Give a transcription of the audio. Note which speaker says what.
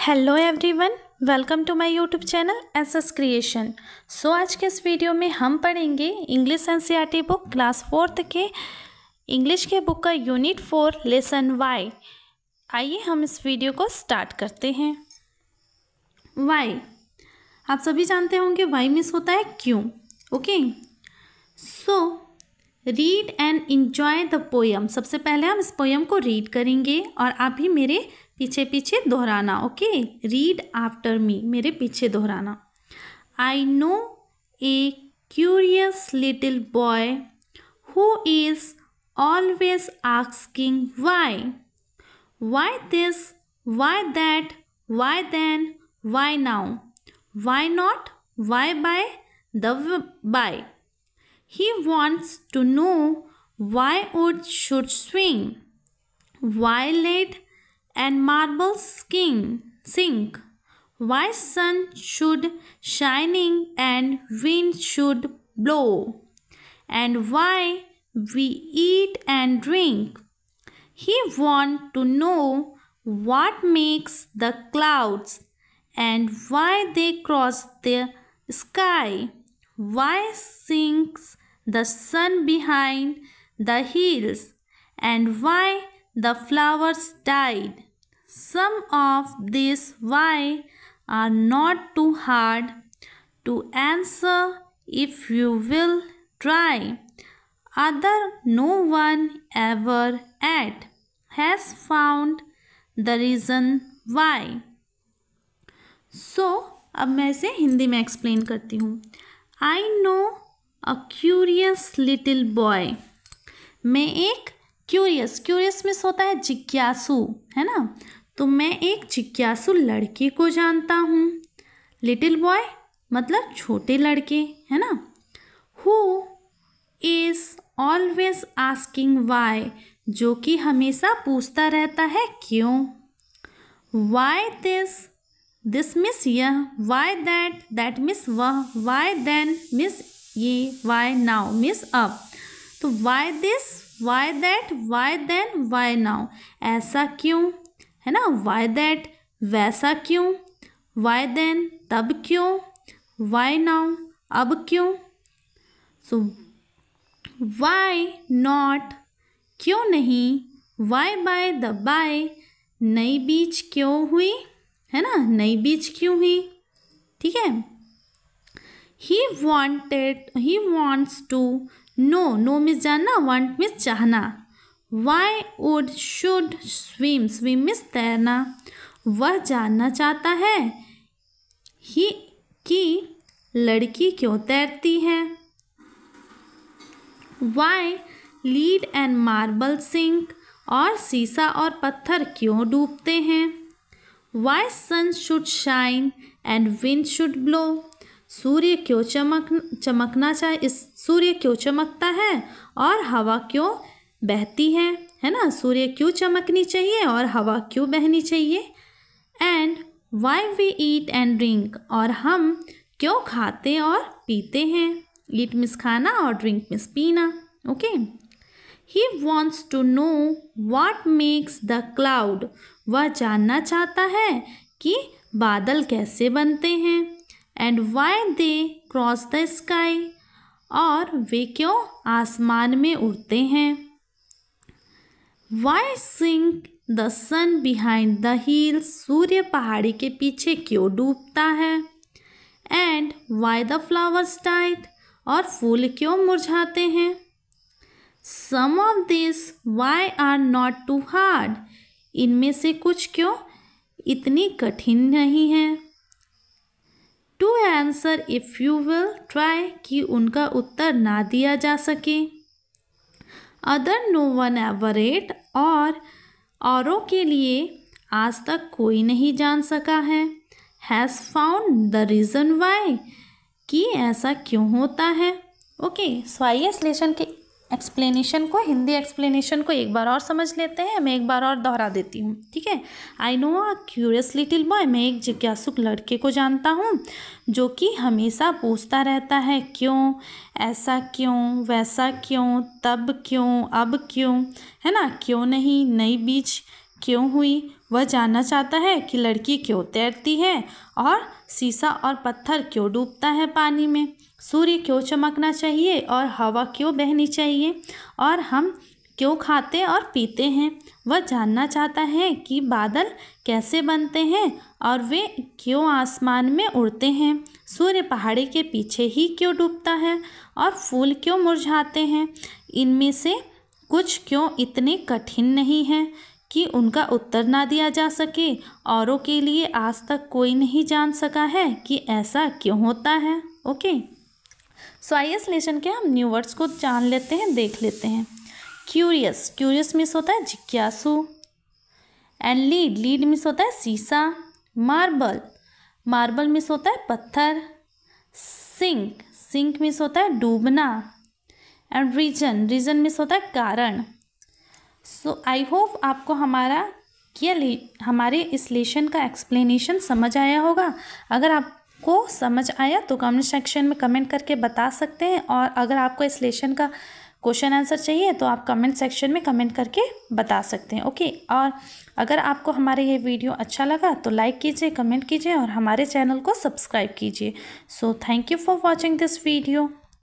Speaker 1: Hello everyone welcome to my YouTube channel S S creation so आज के इस video में हम पढ़ेंगे English an book class fourth के इंग्लिश के बुक का यूनिट फोर लेसन वाई आइए हम इस वीडियो को स्टार्ट करते हैं वाई आप सभी जानते होंगे वाई मिस होता है क्यों okay so read and enjoy the poem सबसे पहले हम इस पोएम को रीड करेंगे और आप भी मेरे पीछे पीछे दोहराना ओके रीड आफ्टर मी मेरे पीछे दोहराना I know a curious little boy who is always asking why why this why that why then why now why not why by the by he wants to know why wood should swim why lead and marble skin sink. Why sun should shining and wind should blow, and why we eat and drink. He want to know what makes the clouds and why they cross the sky. Why sinks the sun behind the hills and why the flowers died. Some of these why are not too hard to answer if you will try. Other no one ever at has found the reason why. so, अब मैं इसे हिंदी में explain करती हूँ I know a curious little boy मैं एक curious curious miss होता है जिज्ञासु है ना तो मैं एक जिज्ञासु लड़के को जानता हूँ लिटिल बॉय मतलब छोटे लड़के है ना who is always asking why जो कि हमेशा पूछता रहता है क्यों वाई दिस दिस मिस यह वाई दैट दैट मिस वह वाई देन मिस ये वाई नाउ मिस अब तो why this why that why then why now ऐसा क्यों है ना वाई दैट वैसा क्यों वाई देन तब क्यों वाई नाउ अब क्यों सो वाई नॉट क्यों नहीं वाई बाय द बाय नई बीच क्यों हुई है ना नई बीच क्यों हुई ठीक है he wanted he wants to know know means जाना वांट मीन्स चाहना why wood should swim swim means तैरना वह जानना चाहता है ही कि लड़की क्यों तैरती है why lead and marble sink और सीसा और पत्थर क्यों डूबते हैं why sun should shine and wind should blow सूर्य क्यों चमक चमकना चाहिए इस सूर्य क्यों चमकता है और हवा क्यों बहती है है ना सूर्य क्यों चमकनी चाहिए और हवा क्यों बहनी चाहिए and why we eat and drink और हम क्यों खाते और पीते हैं ईट मिस खाना और ड्रिंक मिस पीना okay he wants to know what makes the cloud वह जानना चाहता है कि बादल कैसे बनते हैं and why they cross the sky और वे क्यों आसमान में उड़ते हैं why sink the sun behind the hill सूर्य पहाड़ी के पीछे क्यों डूबता है and why the flowers tight और फूल क्यों मुरझाते हैं some of this why are not too hard इनमें से कुछ क्यों इतनी कठिन नहीं है to answer if you will try कि उनका उत्तर ना दिया जा सके अदर नो वन एवरेट और औरों के लिए आज तक कोई नहीं जान सका है has found the reason why कि ऐसा क्यों होता है ओके स्वाइय लेशन के एक्सप्लेनेशन को हिंदी एक्सप्लेनेशन को एक बार और समझ लेते हैं मैं एक बार और दोहरा देती हूँ ठीक है I know a curious little boy मैं एक जिज्ञासुक लड़के को जानता हूँ जो कि हमेशा पूछता रहता है क्यों ऐसा क्यों वैसा क्यों तब क्यों अब क्यों है ना क्यों नहीं नई बीच क्यों हुई वह जानना चाहता है कि लड़की क्यों तैरती है और शीशा और पत्थर क्यों डूबता है पानी में सूर्य क्यों चमकना चाहिए और हवा क्यों बहनी चाहिए और हम क्यों खाते और पीते हैं वह जानना चाहता है कि बादल कैसे बनते हैं और वे क्यों आसमान में उड़ते हैं सूर्य पहाड़ी के पीछे ही क्यों डूबता है और फूल क्यों मुरझाते हैं इनमें से कुछ क्यों इतने कठिन नहीं हैं कि उनका उत्तर ना दिया जा सके औरों के लिए आज तक कोई नहीं जान सका है कि ऐसा क्यों होता है okay so I S lesson के हम न्यू वर्ड्स को जान लेते हैं देख लेते हैं क्यूरियस क्यूरियस मिस होता है जिज्ञासु एंड लीड लीड मिस होता है सीसा मार्बल मार्बल मिस होता है पत्थर सिंक सिंक मिस होता है डूबना एंड रीजन रीजन मिस होता है कारण सो आई होप आपको हमारा क्या ले हमारे इस लेशन का एक्सप्लेनेशन समझ आया होगा अगर आप को समझ आया तो कमेंट सेक्शन में कमेंट करके बता सकते हैं और अगर आपको इस लेशन का क्वेश्चन आंसर चाहिए तो आप कमेंट सेक्शन में कमेंट करके बता सकते हैं ओके और अगर आपको हमारे ये वीडियो अच्छा लगा तो लाइक कीजिए कमेंट कीजिए और हमारे चैनल को सब्सक्राइब कीजिए so thank you for watching this video